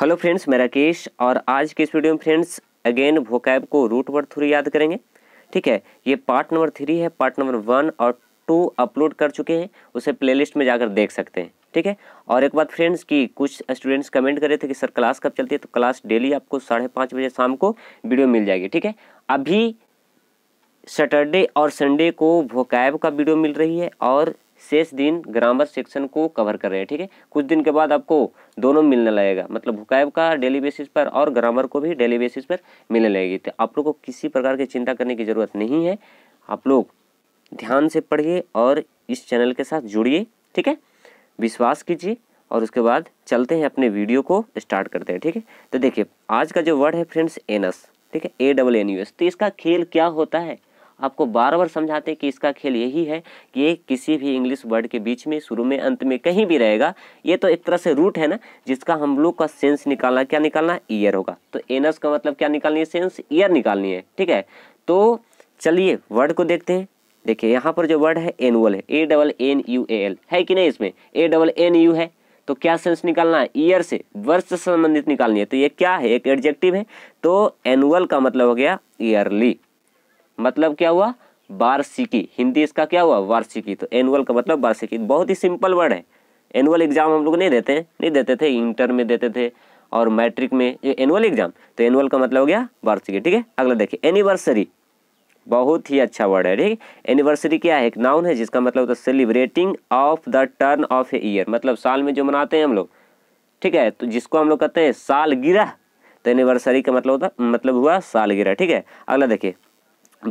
hello friends मैं राकेश और आज के इस वीडियो में फ्रेंड्स अगेन भोकैब को रूट वर्ड थ्रू याद करेंगे ठीक है ये पार्ट नंबर थ्री है पार्ट नंबर वन और टू अपलोड कर चुके हैं उसे प्लेलिस्ट में जाकर देख सकते हैं ठीक है और एक बात फ्रेंड्स कि कुछ स्टूडेंट्स कमेंट कर रहे थे कि सर क्लास कब चलती है तो क्लास डेली आपको साढ़े पाँच बजे शाम को वीडियो मिल जाएगी ठीक है अभी सैटरडे और संडे को वोकैब का वीडियो मिल रही है और शेष दिन ग्रामर सेक्शन को कवर कर रहे हैं ठीक है कुछ दिन के बाद आपको दोनों मिलने लगेगा मतलब भूकायब का डेली बेसिस पर और ग्रामर को भी डेली बेसिस पर मिलने लगेगी तो आप लोग को किसी प्रकार की चिंता करने की ज़रूरत नहीं है आप लोग ध्यान से पढ़िए और इस चैनल के साथ जुड़िए ठीक है विश्वास कीजिए और उसके बाद चलते हैं अपने वीडियो को स्टार्ट करते हैं ठीक है तो देखिए आज का जो वर्ड है फ्रेंड्स एनस ठीक है A double N U S तो इसका खेल क्या होता है आपको बार बार समझाते हैं कि इसका खेल यही है कि ये किसी भी इंग्लिश वर्ड के बीच में शुरू में अंत में कहीं भी रहेगा ये तो एक तरह से रूट है ना जिसका हम लोग का सेंस निकालना क्या निकालना ईयर होगा तो एनस का मतलब क्या निकालनी है सेंस ईयर निकालनी है ठीक है तो चलिए वर्ड को देखते हैं देखिए यहाँ पर जो वर्ड है एनुअल है A double N U A L है कि नहीं इसमें ए डबल एन यू है तो क्या सेंस निकालना है ईयर से वर्ष से संबंधित निकालनी है तो ये क्या है एक एडजेक्टिव है तो एनुअल का मतलब हो गया ईयरली मतलब क्या हुआ वार्षिकी हिंदी इसका क्या हुआ वार्षिकी तो एनुअल का मतलब वार्षिकी बहुत ही सिंपल वर्ड है एनुअल एग्जाम हम लोग नहीं देते हैं नहीं देते थे इंटर में देते थे और मैट्रिक में ये एनुअल एग्जाम तो एनुअल का मतलब हो गया वार्षिकी ठीक है अगला देखिए एनिवर्सरी बहुत ही अच्छा वर्ड है ठीक एनिवर्सरी क्या है एक नाउन है जिसका मतलब होता है celebrating of the turn of a year मतलब साल में जो मनाते हैं हम लोग ठीक है तो जिसको हम लोग कहते हैं सालगिरह तो एनिवर्सरी का मतलब होता मतलब हुआ सालगिरह ठीक है अगला देखिए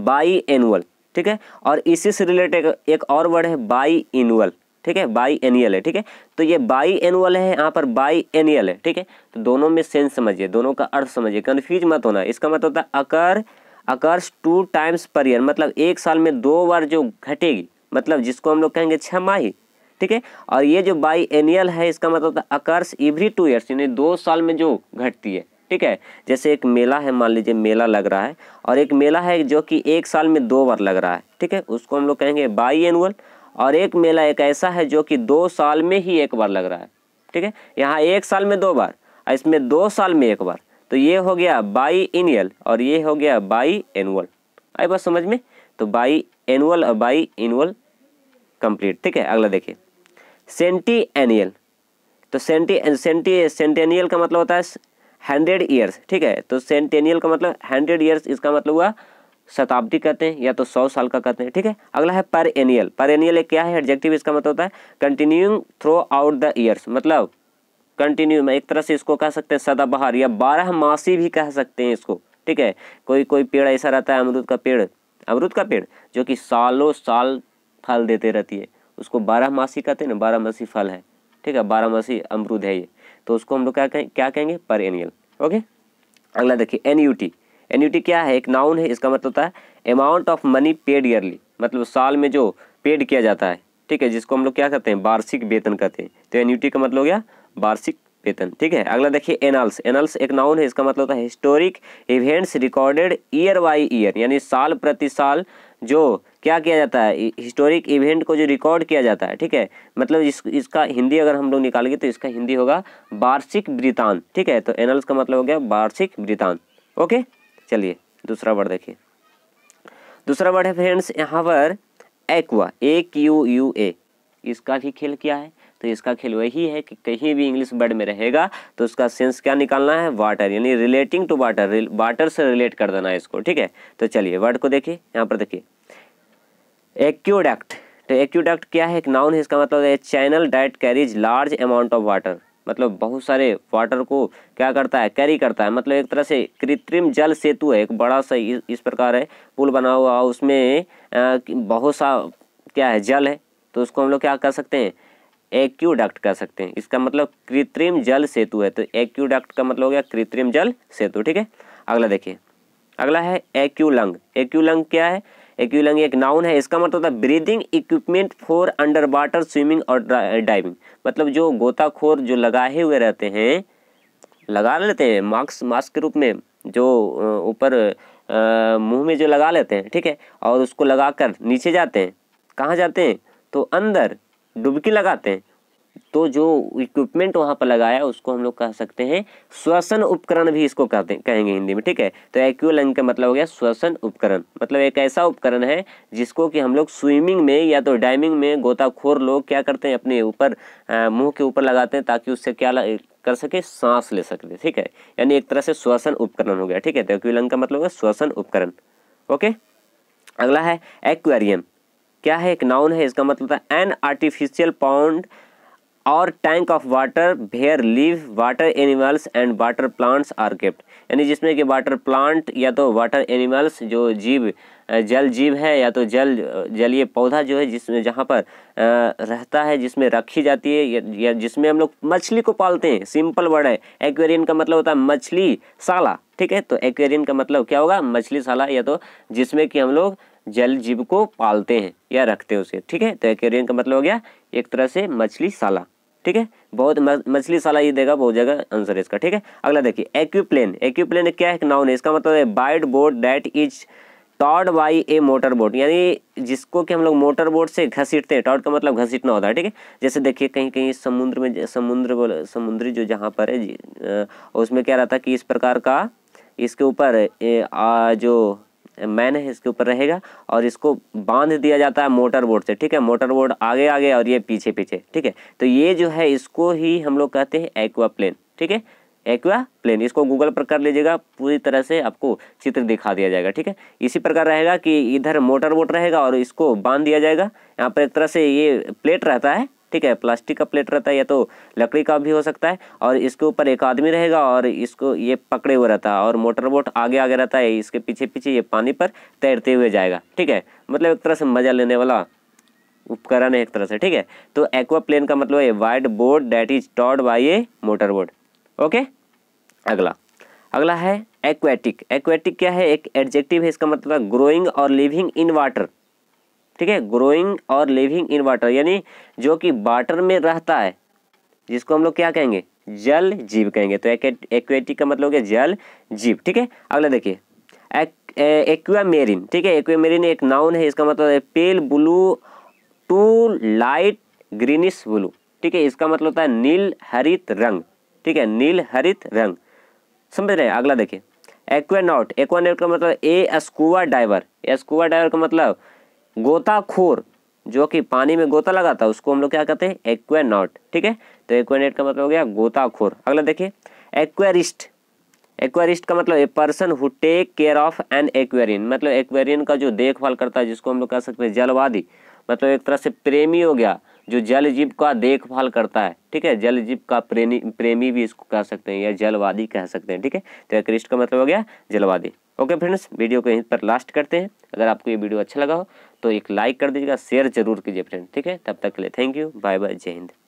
बाई एनुअल ठीक है और इसी से रिलेटेड एक और वर्ड है बाई एनुअल ठीक है बाई एनुअल है ठीक है तो ये बाई एनुअल है यहाँ पर बाई एनुअल है ठीक है तो दोनों में सेंस समझिए दोनों का अर्थ समझिए कन्फ्यूज मत होना इसका मतलब होता है occur occurs two times per year मतलब एक साल में दो बार जो घटेगी मतलब जिसको हम लोग कहेंगे छमाही ठीक है और ये जो बाई एनुअल है इसका मतलब होता है अकर्स इवरी टू ईयर्स यानी दो साल में जो घटती है ठीक है जैसे एक मेला है मान लीजिए मेला लग रहा है और एक मेला है जो कि एक साल में दो बार लग रहा है ठीक है उसको हम लोग कहेंगे बाई एनुअल और एक मेला एक ऐसा है जो कि दो साल में ही एक बार लग रहा है ठीक है यहाँ एक साल में दो बार इसमें दो साल में एक बार तो ये हो गया बाई इनियल और ये हो गया बाई एनुअल आई बात समझ में तो बाई एनुअल और बाई इनुअल कंप्लीट ठीक है अगला देखिए सेंटी एनियल तो सेंटी सेंटी सेंटेनियल का मतलब होता है हंड्रेड ईयर्स ठीक है तो सेंटेनियल का मतलब हंड्रेड ईयर्स इसका मतलब हुआ शताब्दी कहते हैं या तो सौ साल का कहते हैं ठीक है अगला है पर एनियल पर एनियल एक क्या है एडजेक्टिव इसका मतलब होता है continuing throughout the years मतलब कंटिन्यू में एक तरह से इसको कह सकते हैं सदाबहार या बारह मासी भी कह सकते हैं इसको ठीक है कोई कोई पेड़ ऐसा रहता है अमरूद का पेड़ अमरूद का पेड़ जो कि सालों साल फल देते रहती है उसको बारह मासी कहते हैं ना बारह मासी फल है ठीक है बारह मासी अमरूद है ये तो उसको हम लोग क्या कहें क्या कहेंगे पर एनियल ओके अगला देखिए यू टी क्या है एक नाउन है इसका मतलब होता है amount of money paid yearly मतलब साल में जो पेड किया जाता है ठीक है जिसको हम लोग क्या कहते हैं वार्षिक वेतन कहते हैं तो टी का मतलब हो गया वार्षिक वेतन ठीक है अगला देखिए एनल्स एनल्स एक नाउन है इसका मतलब होता है historic events recorded year by year यानी साल प्रति साल जो क्या किया जाता है हिस्टोरिक इवेंट को जो रिकॉर्ड किया जाता है ठीक है मतलब इस इसका हिंदी अगर हम लोग निकालेंगे तो इसका हिंदी होगा वार्षिक वृतान ठीक है तो एनल्स का मतलब हो गया वार्षिक वृतान ओके चलिए दूसरा वर्ड देखिए दूसरा वर्ड है फ्रेंड्स यहाँ पर aqua A Q U A इसका भी खेल क्या है तो इसका खेल वही है कि कहीं भी इंग्लिश वर्ड में रहेगा तो उसका सेंस क्या निकालना है वाटर यानी रिलेटिंग टू वाटर वाटर से रिलेट कर देना है इसको ठीक है तो चलिए वर्ड को देखिए यहाँ पर देखिए एक्यूडक्ट तो एक्यूडक्ट क्या है एक नाउन है इसका मतलब है channel that carries large amount of water मतलब बहुत सारे वाटर को क्या करता है कैरी करता है मतलब एक तरह से कृत्रिम जल सेतु है एक बड़ा सा इस प्रकार है पुल बना हुआ उसमें बहुत सा क्या है जल है तो उसको हम लोग क्या कर सकते हैं एक्यूडक्ट कह सकते हैं इसका मतलब कृत्रिम जल सेतु है तो एक्यूडक्ट का मतलब हो गया कृत्रिम जल सेतु ठीक है अगला देखिए अगला है एक्यूलंग एक्यूलंग क्या है एक्यूलंग एक नाउन है इसका मतलब होता है breathing equipment for underwater swimming और डाइविंग मतलब जो गोताखोर जो लगाए हुए रहते हैं लगा लेते हैं मास्क मास्क के रूप में जो ऊपर मुंह में जो लगा लेते हैं ठीक है और उसको लगाकर नीचे जाते हैं कहाँ जाते हैं तो अंदर डुबकी लगाते हैं तो जो इक्विपमेंट वहाँ पर लगाया उसको हम लोग कह सकते हैं श्वसन उपकरण भी इसको कहते कहेंगे हिंदी में ठीक है तो एक्यूलंग का मतलब हो गया श्वसन उपकरण मतलब एक ऐसा उपकरण है जिसको कि हम लोग स्विमिंग में या तो डाइविंग में गोताखोर लोग क्या करते हैं अपने ऊपर मुंह के ऊपर लगाते हैं ताकि उससे क्या लग, कर सके सांस ले सकते ठीक है यानी एक तरह से श्वसन उपकरण हो गया ठीक है तो एक्यूलंग का मतलब हो गया श्वसन उपकरण ओके अगला है एक्वेरियम क्या है एक नाउन है इसका मतलब है an artificial pond or tank of water where live water animals and water plants are kept यानी जिसमें कि वाटर प्लांट या तो वाटर एनिमल्स जो जीव जल जीव है या तो जल जलीय पौधा जो है जिसमें जहाँ पर रहता है जिसमें रखी जाती है या जिसमें हम लोग मछली को पालते हैं सिंपल वर्ड है एक्वेरियन का मतलब होता है मछली साला ठीक है तो एक्वेरियन का मतलब क्या होगा मछली साला या तो जिसमें कि हम लोग जल जीव को पालते हैं या रखते हैं उसे ठीक है तो एक्वेरियम का मतलब हो गया एक तरह से मछली साला ठीक है बहुत मछली साला ये देगा बहुत जगह आंसर है इसका ठीक है अगला देखिए एक्यूप्लेन एक्यूप्लेन क्या है नाउन है इसका मतलब है wide boat that is towed by a motor boat यानी जिसको कि हम लोग मोटर बोट से घसीटते हैं टॉड का मतलब घसीटना होता है ठीक है जैसे देखिए कहीं कहीं समुद्र में समुद्र समुद्री जो जहाँ पर है उसमें क्या रहता है कि इस प्रकार का इसके ऊपर जो मैन है इसके ऊपर रहेगा और इसको बांध दिया जाता है मोटर बोर्ड से ठीक है मोटर बोर्ड आगे आगे और ये पीछे पीछे ठीक है तो ये जो है इसको ही हम लोग कहते हैं एक्वा प्लेन ठीक है एक्वा प्लेन इसको गूगल पर कर लीजिएगा पूरी तरह से आपको चित्र दिखा दिया जाएगा ठीक है इसी प्रकार रहेगा कि इधर मोटर बोट रहेगा और इसको बांध दिया जाएगा यहाँ पर एक तरह से ये प्लेट रहता है ठीक है प्लास्टिक का प्लेट रहता है या तो लकड़ी का भी हो सकता है और इसके ऊपर एक आदमी रहेगा और इसको ये पकड़े हुए रहता है और मोटर बोट आगे आगे रहता है इसके पीछे पीछे ये पानी पर तैरते हुए जाएगा ठीक है मतलब एक तरह से मज़ा लेने वाला उपकरण है एक तरह से ठीक है तो एक्वा प्लेन का मतलब है wide board that is towed by a motor board okay अगला अगला है एक्वेटिक एक्वेटिक क्या है एक एडजेक्टिव है इसका मतलब ग्रोइंग और लिविंग इन वाटर ठीक है ग्रोइंग और लिविंग इन वाटर यानी जो कि वाटर में रहता है जिसको हम लोग क्या कहेंगे जल जीव कहेंगे तो एक्वेटिक का मतलब हो गया जल जीव ठीक है अगला देखिए एक्वा मेरिन ठीक है एक्वा मेरिन एक नाउन है इसका मतलब है pale blue to light greenish blue ठीक है इसका मतलब होता है नील हरित रंग ठीक है नील हरित रंग समझ रहे हैं अगला देखिए एक्वानॉट एक्वानॉट का मतलब a scuba diver scuba diver का मतलब गोताखोर जो कि पानी में गोता लगाता है उसको हम लोग क्या कहते हैं एक्वेनॉट ठीक है तो एक्वेनेट का मतलब हो गया गोताखोर अगला देखिए एक्वेरिस्ट एक्वेरिस्ट का मतलब a person who take care of an aquarium मतलब एक्वेरियन का जो देखभाल करता है जिसको हम लोग कह सकते हैं जलवादी मतलब एक तरह से प्रेमी हो गया जो जल जीव का देखभाल करता है ठीक है जल जीव का प्रेमी प्रेमी भी इसको कह सकते हैं या जलवादी कह सकते हैं ठीक है तो एक्वेरिस्ट का मतलब हो गया जलवादी ओके फ्रेंड्स वीडियो को यहीं पर लास्ट करते हैं अगर आपको ये वीडियो अच्छा लगा हो तो एक लाइक कर दीजिएगा शेयर जरूर कीजिए फ्रेंड ठीक है तब तक के लिए थैंक यू बाय बाय जय हिंद